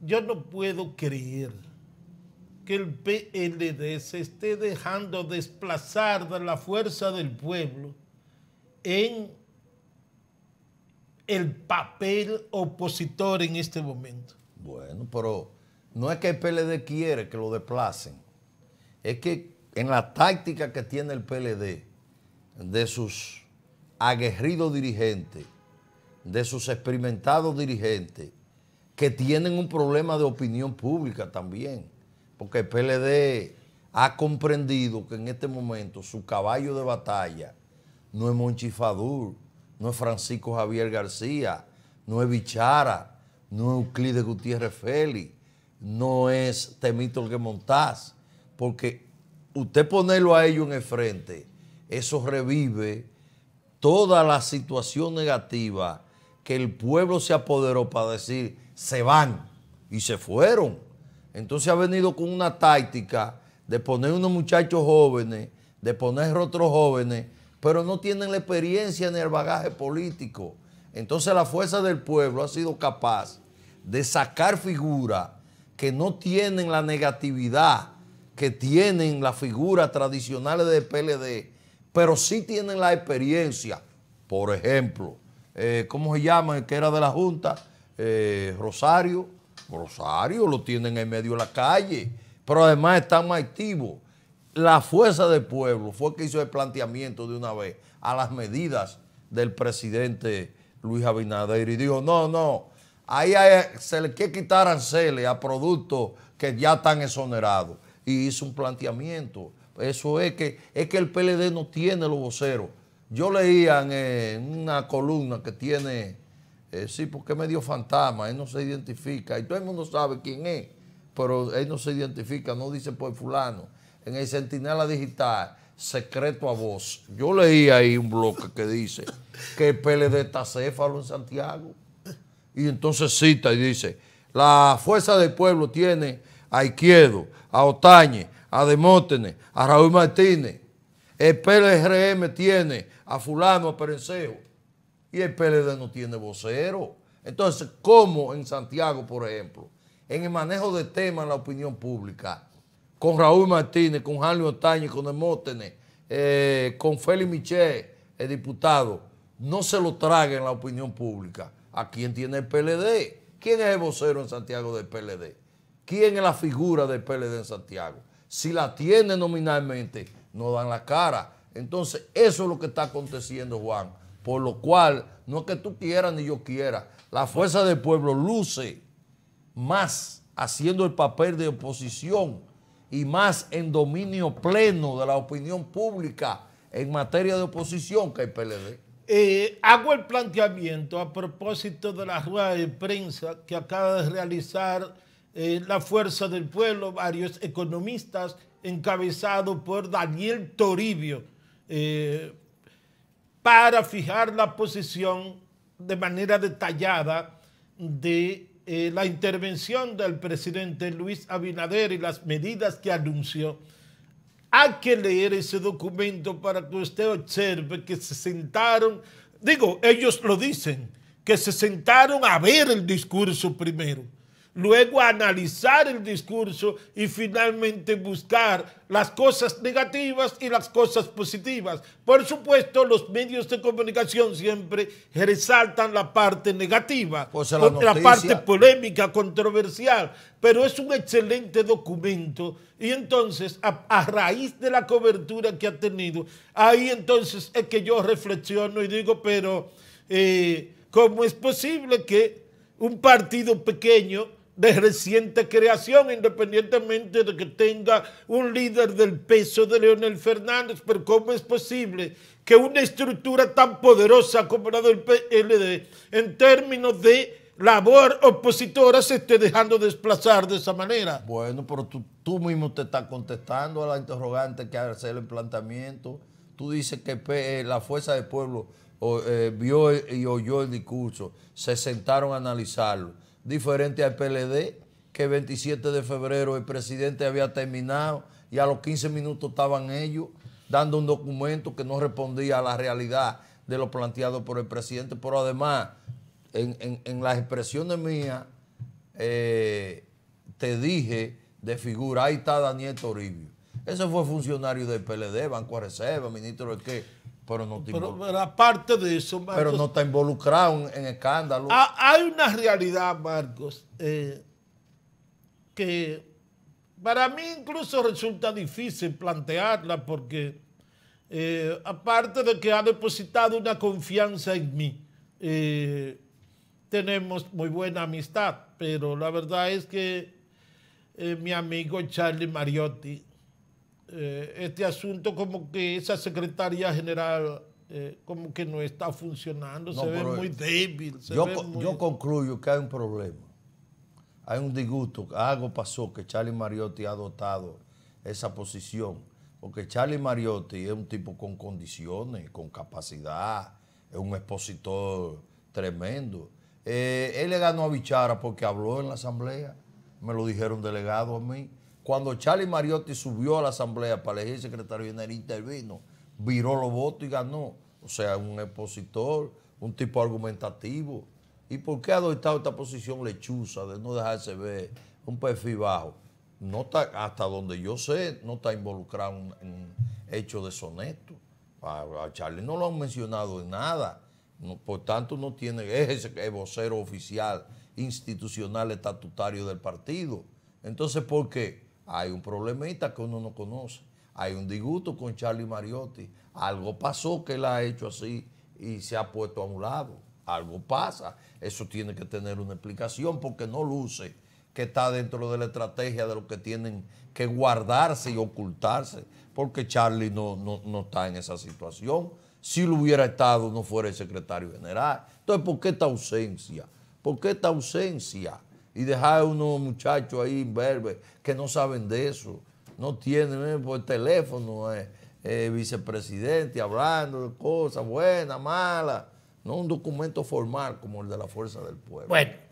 yo no puedo creer que el PLD se esté dejando desplazar de la fuerza del pueblo en el papel opositor en este momento. Bueno, pero no es que el PLD quiere que lo desplacen, es que en la táctica que tiene el PLD de sus aguerridos dirigentes, de sus experimentados dirigentes, que tienen un problema de opinión pública también, porque el PLD ha comprendido que en este momento su caballo de batalla no es Monchi no es Francisco Javier García, no es Bichara, no es Euclides Gutiérrez Félix, no es Temito el que porque usted ponerlo a ellos en el frente, eso revive toda la situación negativa que el pueblo se apoderó para decir, se van y se fueron. Entonces ha venido con una táctica de poner unos muchachos jóvenes, de poner otros jóvenes, pero no tienen la experiencia ni el bagaje político. Entonces la fuerza del pueblo ha sido capaz de sacar figuras que no tienen la negatividad que tienen las figuras tradicionales del PLD, pero sí tienen la experiencia. Por ejemplo, eh, ¿cómo se llama el que era de la Junta? Eh, Rosario. Rosario lo tienen en medio de la calle, pero además está más activo La fuerza del pueblo fue que hizo el planteamiento de una vez a las medidas del presidente Luis Abinader y dijo, no, no, ahí hay, se le quiere quitar aranceles a productos que ya están exonerados. Y hizo un planteamiento. Eso es que, es que el PLD no tiene los voceros. Yo leía en una columna que tiene eh, sí, porque es medio fantasma, él no se identifica. Y todo el mundo sabe quién es, pero él no se identifica, no dice por pues, fulano. En el Centinela Digital, secreto a voz. Yo leí ahí un bloque que dice que el PLD está céfalo en Santiago. Y entonces cita y dice, la fuerza del pueblo tiene a Izquierdo, a Otañe, a Demótenes a Raúl Martínez. El PLRM tiene a fulano, a Perencejo y el PLD no tiene vocero. Entonces, ¿cómo en Santiago, por ejemplo, en el manejo de temas en la opinión pública, con Raúl Martínez, con Jalio Otaño, con demótenes eh, con Félix Michel, el diputado, no se lo en la opinión pública? ¿A quién tiene el PLD? ¿Quién es el vocero en Santiago del PLD? ¿Quién es la figura del PLD en Santiago? Si la tiene nominalmente, no dan la cara. Entonces, eso es lo que está aconteciendo, Juan, por lo cual, no es que tú quieras ni yo quiera, la fuerza del pueblo luce más haciendo el papel de oposición y más en dominio pleno de la opinión pública en materia de oposición que el PLD. Eh, hago el planteamiento a propósito de la rueda de prensa que acaba de realizar eh, la Fuerza del Pueblo, varios economistas, encabezado por Daniel Toribio, eh, para fijar la posición de manera detallada de eh, la intervención del presidente Luis Abinader y las medidas que anunció. Hay que leer ese documento para que usted observe que se sentaron, digo, ellos lo dicen, que se sentaron a ver el discurso primero luego analizar el discurso y finalmente buscar las cosas negativas y las cosas positivas. Por supuesto, los medios de comunicación siempre resaltan la parte negativa, pues, la, parte polémica, controversial, pero es un excelente documento y entonces a, raíz de la cobertura que ha tenido, ahí entonces es que yo reflexiono y digo, pero eh, ¿cómo es posible que un partido pequeño de reciente creación, independientemente de que tenga un líder del peso de Leonel Fernández, pero ¿cómo es posible que una estructura tan poderosa como la del PLD, en términos de labor opositora, se esté dejando desplazar de esa manera? Bueno, pero tú, mismo te estás contestando a la interrogante que hace el planteamiento. Tú dices que eh, la fuerza del pueblo eh, vio y oyó el discurso, se sentaron a analizarlo diferente al PLD, que el 27 de febrero el presidente había terminado y a los 15 minutos estaban ellos dando un documento que no respondía a la realidad de lo planteado por el presidente, pero además, en, en, las expresiones mías, eh, te dije de figura, ahí está Daniel Toribio. Ese fue funcionario del PLD, Banco de Reserva, ministro de qué pero no está pero, aparte de eso, Pero no está involucrado en, escándalo. hay una realidad, Marcos, eh, que para mí incluso resulta difícil plantearla porque eh, aparte de que ha depositado una confianza en mí, eh, tenemos muy buena amistad, pero la verdad es que mi amigo Charlie Mariotti eh, este asunto como que esa Secretaría General eh, como que no está funcionando, se ve muy débil. yo, concluyo que hay un problema, hay un disgusto, algo pasó que Charlie Mariotti ha adoptado esa posición, porque Charlie Mariotti es un tipo con condiciones, con capacidad, es un expositor tremendo. Eh, él le ganó a Bichara porque habló en la asamblea, me lo dijeron delegado a mí. Cuando Charlie Mariotti subió a la asamblea para elegir secretario general, intervino, viró los votos y ganó. O sea, un expositor, un tipo argumentativo. ¿Y por qué ha adoptado esta posición lechuza de no dejarse ver un perfil bajo? No está, hasta donde yo sé, no está involucrado en, un hechos deshonestos. A, Charlie no lo han mencionado en nada. por tanto, no tiene, es el vocero oficial, institucional, estatutario del partido. Entonces, ¿por qué? hay un problemita que uno no conoce, hay un disgusto con Charlie Mariotti, algo pasó que él ha hecho así y se ha puesto a un lado, algo pasa, eso tiene que tener una explicación porque no luce que está dentro de la estrategia de lo que tienen que guardarse y ocultarse, porque Charlie no, no, no está en esa situación. Si lo hubiera estado, no fuera el secretario general. Entonces, ¿por qué esta ausencia? ¿Por qué esta ausencia? y dejar a unos muchachos ahí verbe que no saben de eso, no tienen eh, por pues, teléfono eh, eh, vicepresidente hablando de cosas buenas, malas, no un documento formal como el de la Fuerza del Pueblo. Bueno,